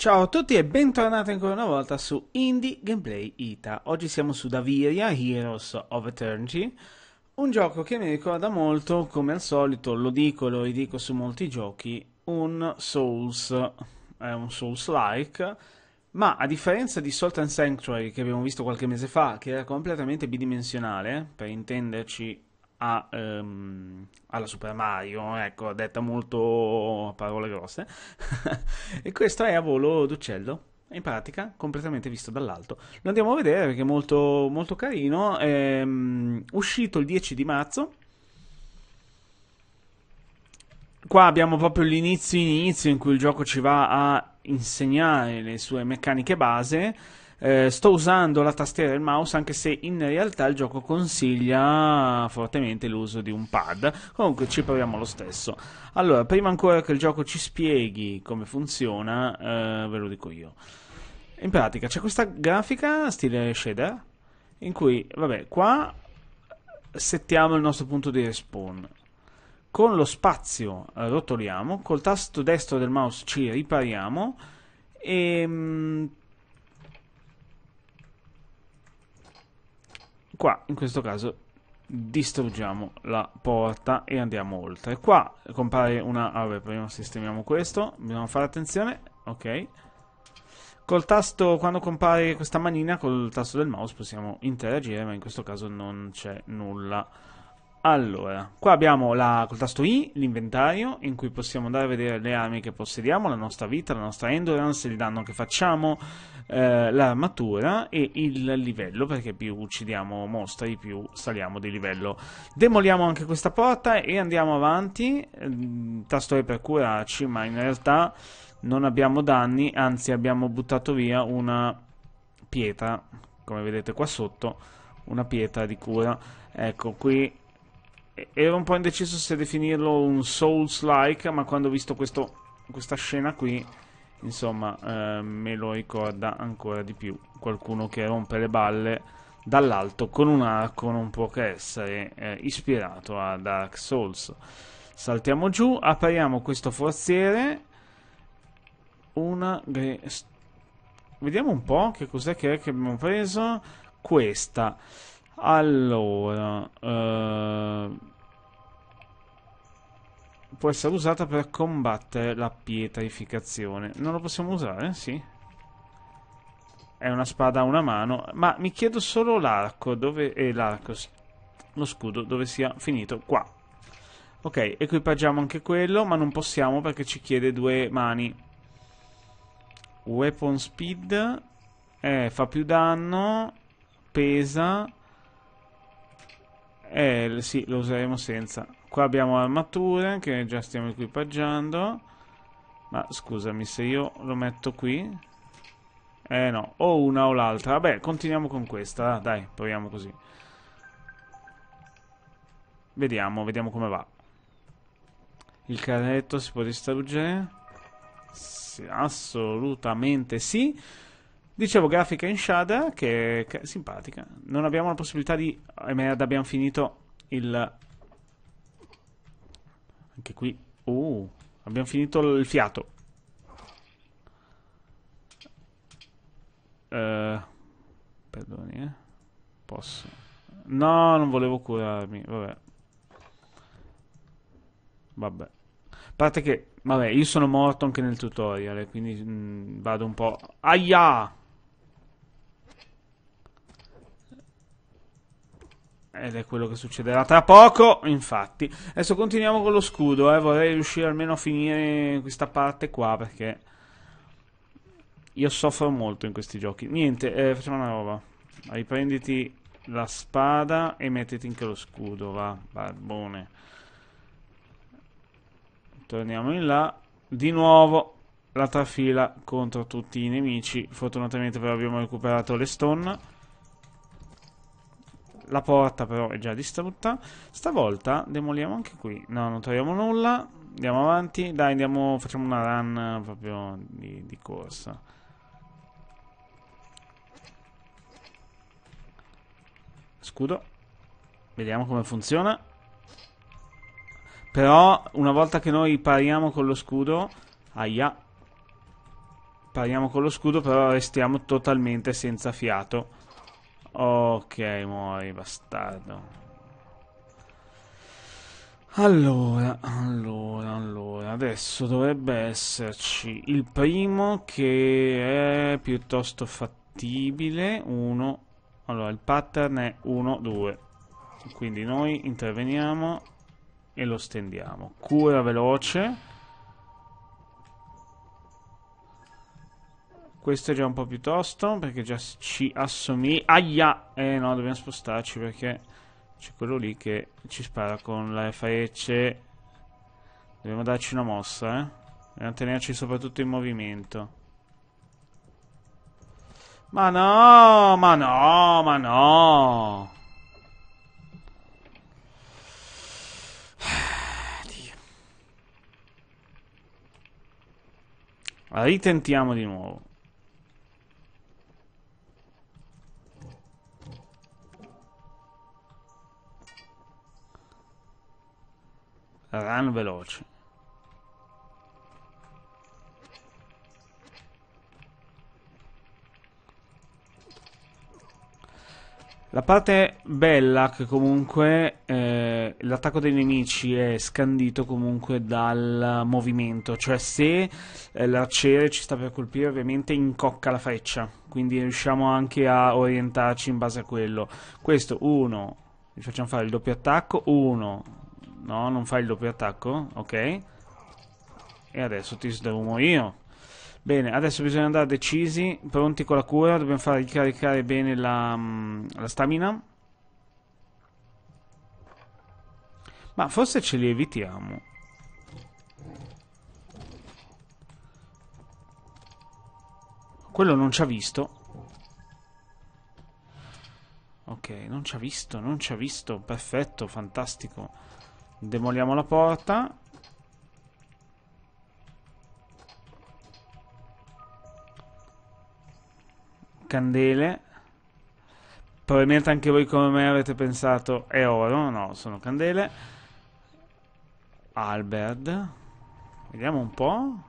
Ciao a tutti e bentornati ancora una volta su Indie Gameplay Ita. Oggi siamo su Daviria Heroes of Eternity, un gioco che mi ricorda molto, come al solito, lo dico e lo ridico su molti giochi, un Souls, è un Souls-like, ma a differenza di Salt and Sanctuary che abbiamo visto qualche mese fa, che era completamente bidimensionale, per intenderci a, um, alla Super Mario, ecco, detta molto a parole grosse. e questo è a volo d'uccello. In pratica, completamente visto dall'alto. Lo andiamo a vedere perché è molto, molto carino. È, um, ehm, uscito il 10 di marzo qua abbiamo proprio l'inizio inizio in cui il gioco ci va a insegnare le sue meccaniche base eh, sto usando la tastiera e il mouse anche se in realtà il gioco consiglia fortemente l'uso di un pad. Comunque ci proviamo lo stesso. Allora, prima ancora che il gioco ci spieghi come funziona, eh, ve lo dico io. In pratica c'è questa grafica stile shader in cui, vabbè, qua settiamo il nostro punto di respawn. Con lo spazio eh, rotoliamo, col tasto destro del mouse ci ripariamo e ehm, mh, qua in questo caso distruggiamo la porta e andiamo oltre. Qua compare una... Ah, vabbè, prima sistemiamo questo, dobbiamo fare attenzione, ok. Col tasto, quando compare questa manina, col tasto del mouse possiamo interagire, ma in questo caso non c'è nulla. Allora, qua abbiamo la, col tasto I l'inventario in cui possiamo andare a vedere le armi che possediamo, la nostra vita, la nostra endurance, il danno che facciamo, eh, l'armatura e il livello perché più uccidiamo mostri più saliamo di livello. Demoliamo anche questa porta e andiamo avanti, tasto E per curarci ma in realtà non abbiamo danni, anzi abbiamo buttato via una pietra, come vedete qua sotto, una pietra di cura. Ecco qui ero un po' indeciso se definirlo un Souls-like, ma quando ho visto questo, questa scena qui, insomma, eh, me lo ricorda ancora di più. Qualcuno che rompe le balle dall'alto con un arco non può che essere eh, ispirato a Dark Souls. Saltiamo giù, apriamo questo forziere. Una... Vediamo un po' che cos'è che, che abbiamo preso. Questa. Allora, eh, può essere usata per combattere la pietrificazione. Non lo possiamo usare? Sì. È una spada a una mano, ma mi chiedo solo l'arco, dove è eh, l'arco, lo scudo, dove sia finito, qua. Ok, equipaggiamo anche quello, ma non possiamo perché ci chiede due mani. Weapon speed, eh, fa più danno, pesa, eh, sì, lo useremo senza. Qua abbiamo armature che già stiamo equipaggiando. Ma scusami, se io lo metto qui... Eh no, o una o l'altra. Vabbè, continuiamo con questa. Dai, proviamo così. Vediamo, vediamo come va. Il carretto si può distruggere? Sì, assolutamente sì. Dicevo, grafica in shader che, che è simpatica. Non abbiamo la possibilità di... Eh, merda, abbiamo finito il... Anche qui... Uh, abbiamo finito il fiato. Uh, perdoni, eh. Posso. No, non volevo curarmi. Vabbè. Vabbè. A parte che, vabbè, io sono morto anche nel tutorial, quindi mh, mm, vado un po'... Aia! Ed è quello che succederà tra poco, infatti. Adesso continuiamo con lo scudo, eh. vorrei riuscire almeno a finire questa parte qua, perché... Io soffro molto in questi giochi. Niente, eh, facciamo una roba. Riprenditi la spada e mettiti anche lo scudo, va, barbone. Torniamo in là. Di nuovo la trafila contro tutti i nemici. Fortunatamente però abbiamo recuperato le stone. La porta però è già distrutta. Stavolta demoliamo anche qui. No, non troviamo nulla. Andiamo avanti. Dai, andiamo, facciamo una run eh, proprio di, di corsa. Scudo. Vediamo come funziona. Però una volta che noi pariamo con lo scudo... Aia. Pariamo con lo scudo, però restiamo totalmente senza fiato. Ok, muori, bastardo. Allora, allora, allora, adesso dovrebbe esserci il primo che è piuttosto fattibile, 1, allora il pattern è 1, 2, quindi noi interveniamo e lo stendiamo, cura veloce, Questo è già un po' più tosto, perché già ci assomiglia... Aia! Eh no, dobbiamo spostarci perché c'è quello lì che ci spara con le FAEC. Dobbiamo darci una mossa, eh. Dobbiamo tenerci soprattutto in movimento. Ma no, ma no, ma no! Ritentiamo di nuovo. Run veloce. La parte bella che comunque eh, l'attacco dei nemici è scandito comunque dal movimento, cioè se eh, l'arciere ci sta per colpire ovviamente incocca la freccia, quindi riusciamo anche a orientarci in base a quello. Questo 1, gli facciamo fare il doppio attacco, 1, No, non fai il doppio attacco. Ok. E adesso ti sdrumo io. Bene, adesso bisogna andare decisi, pronti con la cura, dobbiamo far ricaricare bene la, mm, la stamina. Ma forse ce li evitiamo. Quello non ci ha visto. Ok, non ci ha visto, non ci ha visto. Perfetto, fantastico. Demoliamo la porta. Candele. Probabilmente anche voi come me avete pensato è oro. No, sono candele. Albert. Vediamo un po'.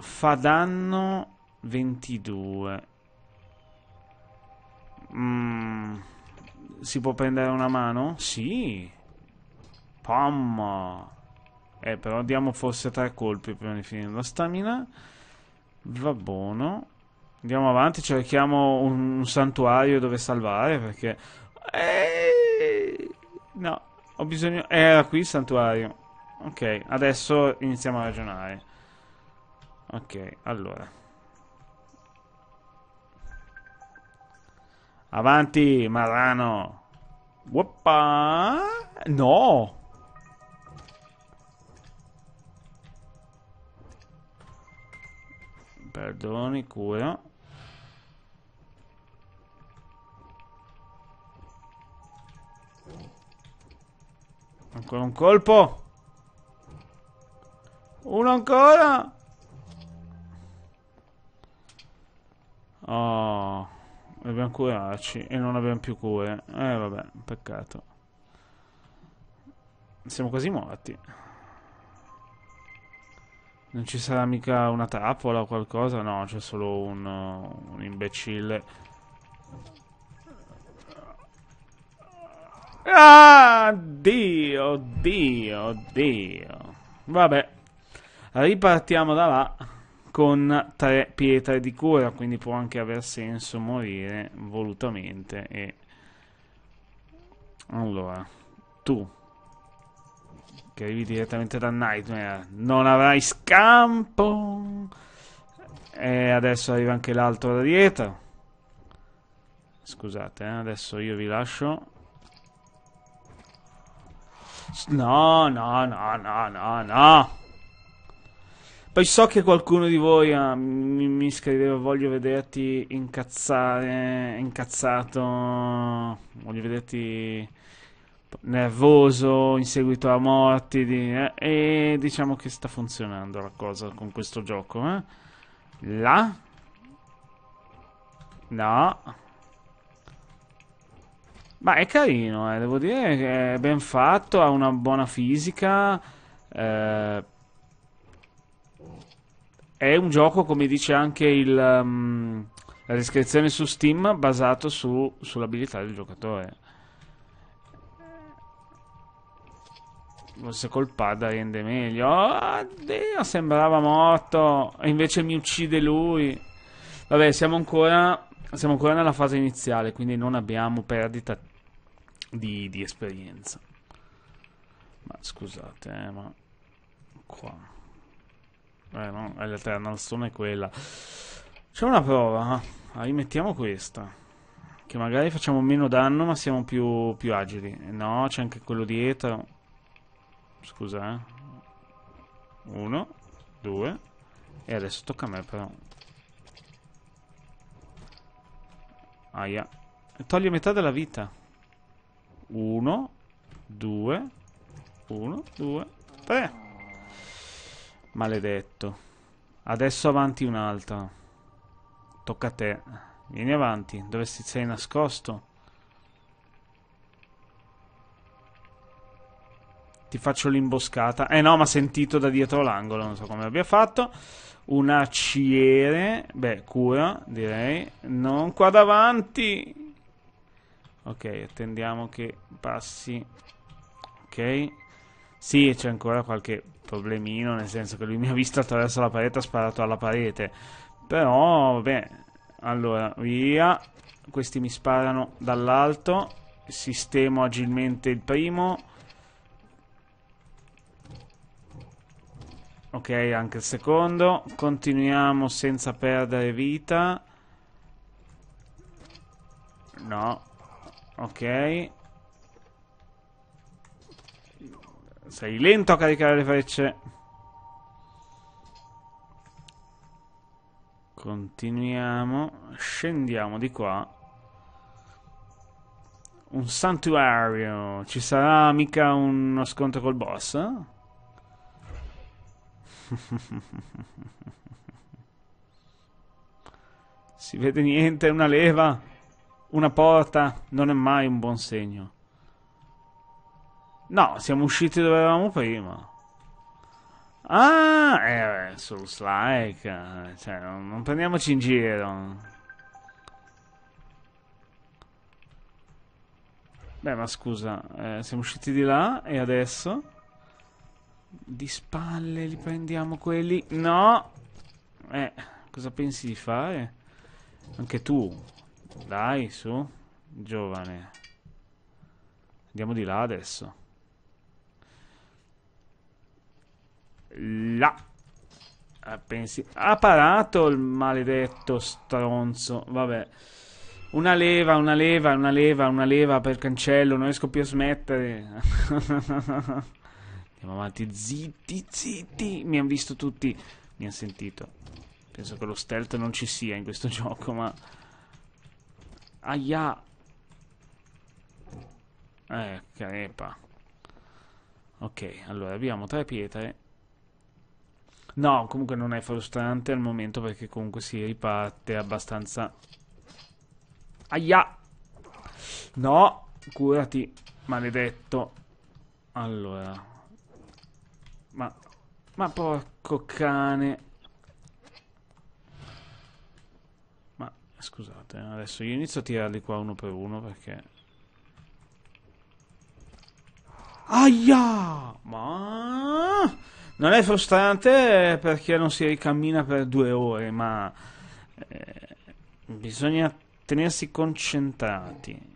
Fa danno 22. Mm. Si può prendere una mano? Sì. Pamma. Eh, però diamo forse tre colpi prima di finire la stamina. Va buono. Andiamo avanti, cerchiamo un, un santuario dove salvare perché... Eeeh, no, ho bisogno... Era qui il santuario. Ok, adesso iniziamo a ragionare. Ok, allora. Avanti, Marano. Woppa! No! Perdoni, cura. Ancora un colpo. Uno ancora. Oh, dobbiamo curarci e non abbiamo più cure. Eh, vabbè, peccato. Siamo quasi morti. Non ci sarà mica una trappola o qualcosa? No, c'è solo un, uh, un imbecille. Ah, Dio, Dio, Dio. Vabbè, ripartiamo da là con tre pietre di cura, quindi può anche aver senso morire volutamente. E... Allora, tu che arrivi direttamente da Nightmare. Non avrai scampo. E adesso arriva anche l'altro da dietro. Scusate, eh, adesso io vi lascio. No, no, no, no, no, no. Poi so che qualcuno di voi ah, mi, mi, scriveva voglio vederti incazzare, incazzato, voglio vederti nervoso in seguito a morti di, eh, e diciamo che sta funzionando la cosa con questo gioco eh? là no ma è carino eh, devo dire che è ben fatto ha una buona fisica eh. è un gioco come dice anche il, um, la descrizione su Steam basato su, sull'abilità del giocatore forse col pad rende meglio. Oddio, ah, sembrava morto. E invece mi uccide lui. Vabbè, siamo ancora, siamo ancora nella fase iniziale, quindi non abbiamo perdita di, di esperienza. Ma scusate, eh, ma... Qua... Eh no, l'Eternal Stone è quella. C'è una prova. Eh. Ah, rimettiamo questa. Che magari facciamo meno danno, ma siamo più, più agili. No, c'è anche quello dietro. Scusa, eh. Uno, due. E adesso tocca a me, però. Aia. Toglie metà della vita. Uno, due, uno, due, tre. Maledetto. Adesso avanti un'altra. Tocca a te. Vieni avanti. Dove sei nascosto? Ti faccio l'imboscata. Eh no, ma sentito da dietro l'angolo, non so come abbia fatto. Una ciere, beh, cura, direi. Non qua davanti. Ok, attendiamo che passi. Ok. Sì, c'è ancora qualche problemino, nel senso che lui mi ha visto attraverso la parete, ha sparato alla parete. Però, vabbè. Allora, via. Questi mi sparano dall'alto. Sistemo agilmente il primo. Ok, anche il secondo. Continuiamo senza perdere vita. No. Ok. Sei lento a caricare le frecce. Continuiamo. Scendiamo di qua. Un santuario. Ci sarà mica uno scontro col boss? Eh? si vede niente, una leva, una porta, non è mai un buon segno. No, siamo usciti dove eravamo prima. Ah, eh, Souls like, cioè, non, non prendiamoci in giro. Beh, ma scusa, eh, siamo usciti di là e adesso... Di spalle li prendiamo quelli. No! Eh, cosa pensi di fare? Anche tu. Dai, su. Giovane. Andiamo di là adesso. Là. Ah, pensi... Ha parato il maledetto stronzo. Vabbè. Una leva, una leva, una leva, una leva per cancello. Non riesco più a smettere. Andiamo avanti, zitti, zitti. Mi hanno visto tutti, mi hanno sentito. Penso che lo stealth non ci sia in questo gioco, ma... Aia! Eh, crepa. Ok, allora abbiamo tre pietre. No, comunque non è frustrante al momento perché comunque si riparte abbastanza... Aia! No, curati, maledetto. Allora, ma... Ma porco cane. Ma scusate, adesso io inizio a tirarli qua uno per uno perché... Aia! Ma... Non è frustrante perché non si ricammina per due ore, ma... Eh, bisogna tenersi concentrati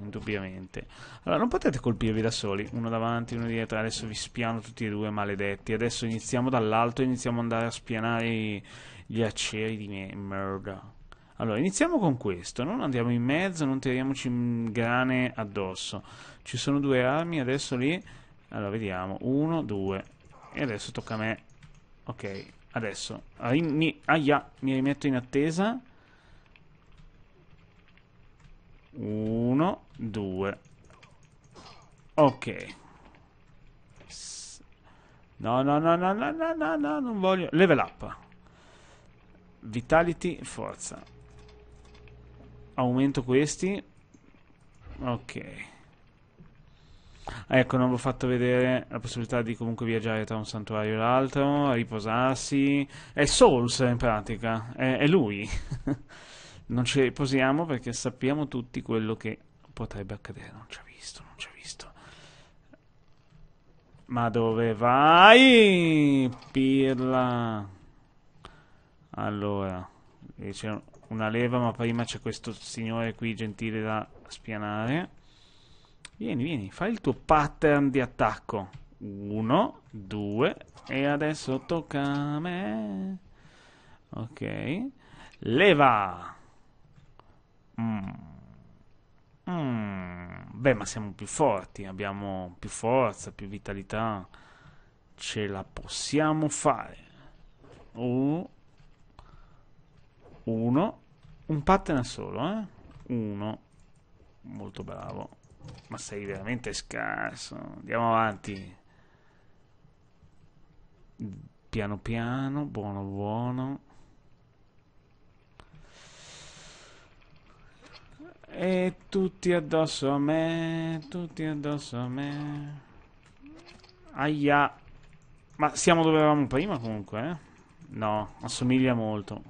indubbiamente. Allora, non potete colpirvi da soli, uno davanti, uno dietro, adesso vi spiano tutti e due, maledetti. Adesso iniziamo dall'alto e iniziamo ad andare a spianare gli aceri di me merda. Allora, iniziamo con questo, non andiamo in mezzo, non tiriamoci grane addosso. Ci sono due armi adesso lì. Allora, vediamo. Uno, due. E adesso tocca a me. Ok, adesso. Aia, mi rimetto in attesa. Uno, due. Ok. No, no, no, no, no, no, no, no, non voglio. Level up. Vitality, forza. Aumento questi. Ok. Ah, ecco, non vi ho fatto vedere la possibilità di comunque viaggiare tra un santuario e l'altro, riposarsi. È Souls in pratica, è, è lui. non ci riposiamo perché sappiamo tutti quello che potrebbe accadere. Non ci ha visto, non ci ha visto. Ma dove vai, Pirla? Allora, c'è una leva, ma prima c'è questo signore qui gentile da spianare. Vieni, vieni, fai il tuo pattern di attacco. Uno, due, e adesso tocca a me. Ok. Leva! beh, ma siamo più forti, abbiamo più forza, più vitalità, ce la possiamo fare. uno, un pattern solo, eh? Uno, molto bravo. Ma sei veramente scarso. Andiamo avanti. Piano piano, buono buono. E tutti addosso a me, tutti addosso a me. Aia. Ma siamo dove eravamo prima comunque, eh? No, assomiglia molto.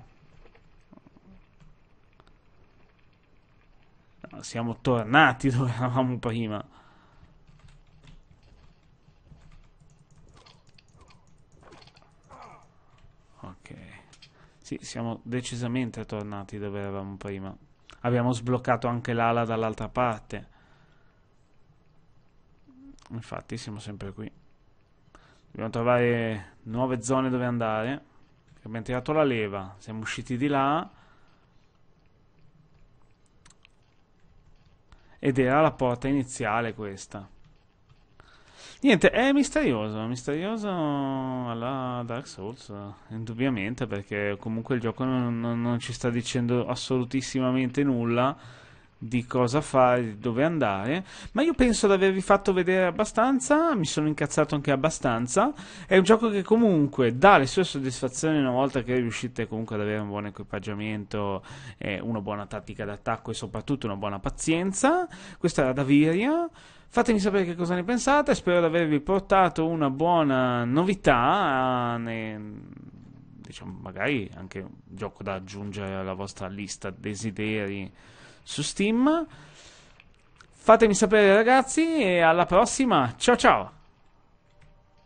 No, siamo tornati dove eravamo prima. Ok. Sì, siamo decisamente tornati dove eravamo prima abbiamo sbloccato anche l'ala dall'altra parte. Infatti siamo sempre qui. Dobbiamo trovare nuove zone dove andare. Abbiamo tirato la leva, siamo usciti di là. Ed era la porta iniziale questa. Niente, è misterioso, misterioso alla Dark Souls, indubbiamente, perché comunque il gioco non, non, ci sta dicendo assolutissimamente nulla di cosa fare, dove andare, ma io penso di avervi fatto vedere abbastanza, mi sono incazzato anche abbastanza, è un gioco che comunque dà le sue soddisfazioni una volta che riuscite comunque ad avere un buon equipaggiamento, eh, una buona tattica d'attacco e soprattutto una buona pazienza, questa era Daviria, fatemi sapere che cosa ne pensate, spero di avervi portato una buona novità, ne... diciamo magari anche un gioco da aggiungere alla vostra lista desideri su Steam. Fatemi sapere ragazzi e alla prossima. Ciao ciao.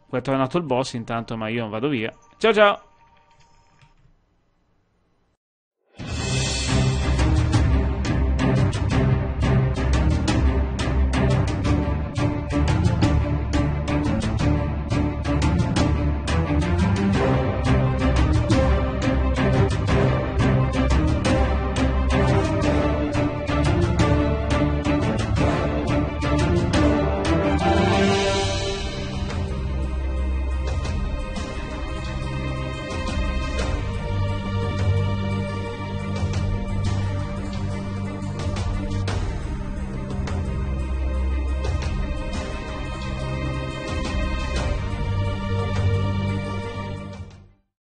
Qua è tornato il boss intanto ma io non vado via. Ciao ciao.